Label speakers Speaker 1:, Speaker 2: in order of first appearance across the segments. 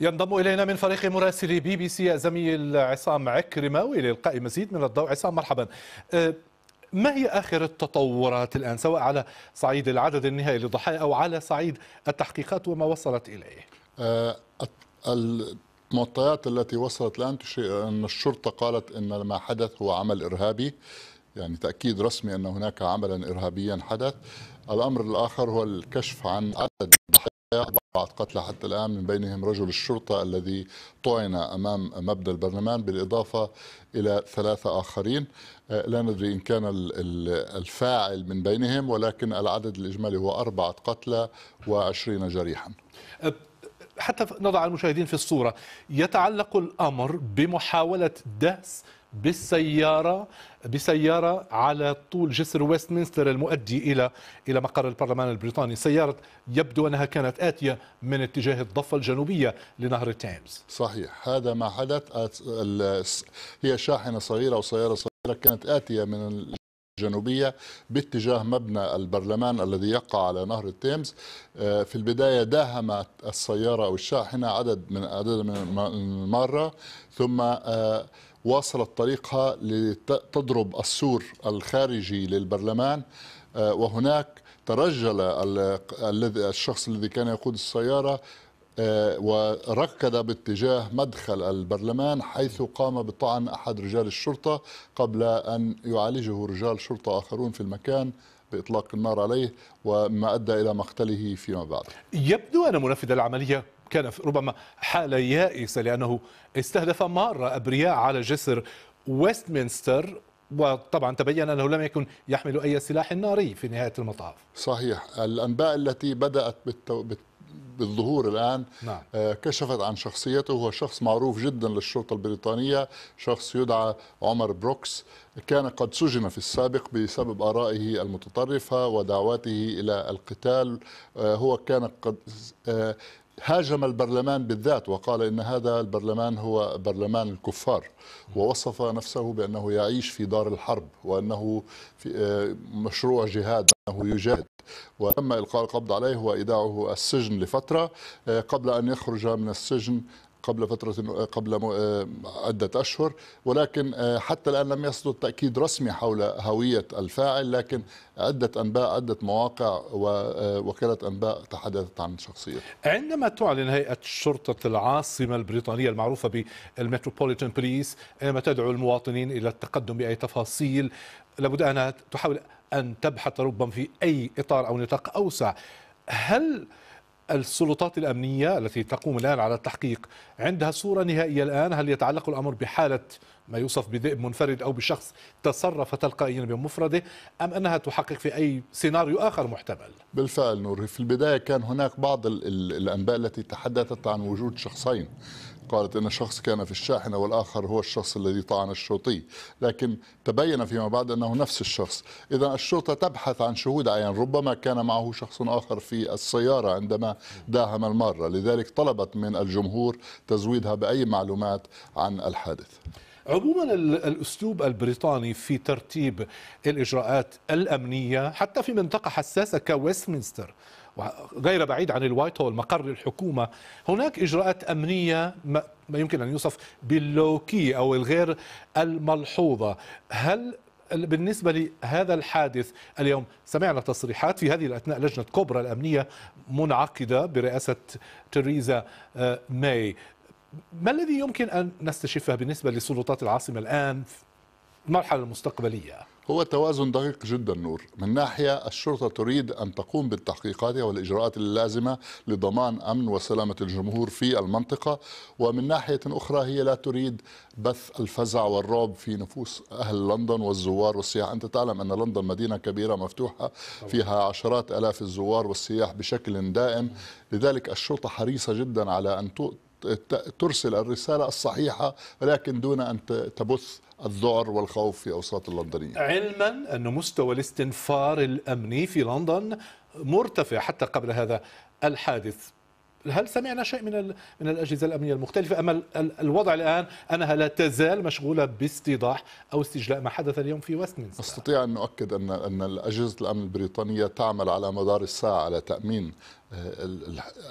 Speaker 1: ينضم الينا من فريق مراسلي بي بي سي الزميل عصام عكرماوي لإلقاء مزيد من الضوء عصام مرحبا أه، ما هي آخر التطورات الآن سواء على صعيد العدد النهائي للضحايا أو على صعيد التحقيقات وما وصلت إليه
Speaker 2: أه، المعطيات التي وصلت الآن تشير أن الشرطة قالت أن ما حدث هو عمل إرهابي يعني تأكيد رسمي أن هناك عملا إرهابيا حدث الأمر الآخر هو الكشف عن عدد الضحايا بعد قتلى حتى الآن من بينهم رجل الشرطة الذي طعن أمام مبنى البرلمان بالإضافة إلى ثلاثة آخرين آه، لا ندري إن كان الفاعل من بينهم ولكن
Speaker 1: العدد الإجمالي هو أربعة قتلى وعشرين جريحا حتى نضع المشاهدين في الصورة يتعلق الأمر بمحاولة دهس بالسياره بسياره على طول جسر ويستمنستر المؤدي الى الى مقر البرلمان البريطاني، سياره يبدو انها كانت اتيه من اتجاه الضفه الجنوبيه لنهر التيمز.
Speaker 2: صحيح، هذا ما حدث هي شاحنه صغيره او سياره صغيره كانت اتيه من الجنوبية باتجاه مبنى البرلمان الذي يقع على نهر التيمز آه، في البداية داهمت السيارة أو الشاحنة عدد من عدد من المارة ثم آه، واصلت طريقها لتضرب السور الخارجي للبرلمان آه، وهناك ترجل الشخص الذي كان يقود السيارة آه، وركض باتجاه مدخل البرلمان حيث قام بطعن أحد رجال الشرطة قبل أن يعالجه رجال شرطة آخرون في المكان بإطلاق النار عليه وما أدى إلى مقتله فيما بعد
Speaker 1: يبدو أن منفذ العملية كان ربما حالة يائسة لأنه استهدف ماره أبرياء على جسر ويستمنستر وطبعا تبين انه لم يكن يحمل اي سلاح ناري في نهايه المطاف. صحيح،
Speaker 2: الانباء التي بدات
Speaker 1: بالظهور الآن نعم.
Speaker 2: آه، كشفت عن شخصيته هو شخص معروف جدا للشرطة البريطانية شخص يدعى عمر بروكس كان قد سجن في السابق بسبب آرائه المتطرفة ودعواته إلى القتال آه، هو كان قد آه، هاجم البرلمان بالذات وقال ان هذا البرلمان هو برلمان الكفار ووصف نفسه بانه يعيش في دار الحرب وانه في آه، مشروع جهاد انه يجاهد وتم القاء القبض عليه وايداعه السجن لفتره آه، قبل ان يخرج من السجن قبل فترة قبل آه، عدة أشهر ولكن آه، حتى الآن لم يصدر تأكيد رسمي حول هوية الفاعل لكن عدة أنباء عدة مواقع ووكالة آه، أنباء تحدثت عن شخصية
Speaker 1: عندما تعلن هيئة شرطة العاصمة البريطانية المعروفة بالمتروبوليتان بوليس عندما تدعو المواطنين إلى التقدم بأي تفاصيل لابد أنها تحاول أن تبحث ربما في أي إطار أو نطاق أوسع هل السلطات الأمنية التي تقوم الآن على التحقيق عندها صورة نهائية الآن هل يتعلق الأمر بحالة ما يوصف بذئب منفرد أو بشخص تصرف تلقائيا بمفرده أم أنها تحقق في أي سيناريو آخر محتمل بالفعل نور في البداية كان هناك بعض الأنباء التي تحدثت عن
Speaker 2: وجود شخصين قالت أن شخص كان في الشاحنة والآخر هو الشخص الذي طعن الشرطي لكن تبين فيما بعد أنه نفس الشخص إذا الشرطة تبحث عن شهود عيان ربما كان معه شخص آخر في السيارة عندما داهم المارة لذلك طلبت من الجمهور تزويدها بأي معلومات عن الحادث
Speaker 1: عموما الاسلوب البريطاني في ترتيب الاجراءات الامنيه حتى في منطقه حساسه كويستمنستر غير بعيد عن الوايت هول مقر الحكومة هناك إجراءات أمنية ما يمكن أن يوصف باللوكي أو الغير الملحوظة هل بالنسبة لهذا الحادث اليوم سمعنا تصريحات في هذه الأثناء لجنة كبرى الأمنية منعقدة برئاسة تريزا آه، ماي ما الذي يمكن أن نستشفه بالنسبة لسلطات العاصمة الآن المرحلة المستقبلية
Speaker 2: هو توازن دقيق جدا نور من ناحية الشرطة تريد أن تقوم بالتحقيقات والإجراءات اللازمة لضمان أمن وسلامة الجمهور في المنطقة ومن ناحية أخرى هي لا تريد بث الفزع والرعب في نفوس أهل لندن والزوار والسياح أنت تعلم أن لندن مدينة كبيرة مفتوحة فيها عشرات ألاف الزوار والسياح بشكل دائم لذلك الشرطة حريصة جدا على أن ترسل الرسالة الصحيحة ولكن دون أن تبث الذعر والخوف في أوساط اللندنيين
Speaker 1: علما أن مستوى الاستنفار الأمني في لندن مرتفع حتى قبل هذا الحادث هل سمعنا شيء من من الاجهزه الامنيه المختلفه اما الوضع الان انها لا تزال مشغوله باستيضاح او استجلاء ما حدث اليوم في ويستمنستر استطيع ان اؤكد ان ان اجهزه الامن البريطانيه
Speaker 2: تعمل على مدار الساعه على تامين آه،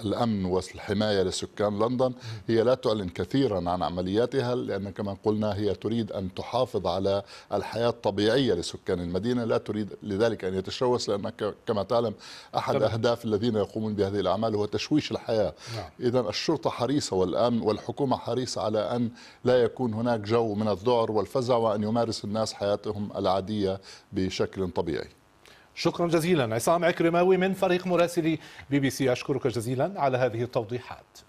Speaker 2: الأمن والحماية لسكان لندن هي لا تعلن كثيرا عن عملياتها لأن كما قلنا هي تريد أن تحافظ على الحياة الطبيعية لسكان المدينة لا تريد لذلك أن يتشوش لأن كما تعلم أحد طبعا. أهداف الذين يقومون بهذه الأعمال هو تشويش الحياة نعم. إذا الشرطة حريصة والأمن والحكومة حريصة على أن لا يكون هناك جو من الذعر والفزع وأن
Speaker 1: يمارس الناس حياتهم العادية بشكل طبيعي شكرا جزيلا عصام عكرماوي من فريق مراسلي بي بي سي أشكرك جزيلا على هذه التوضيحات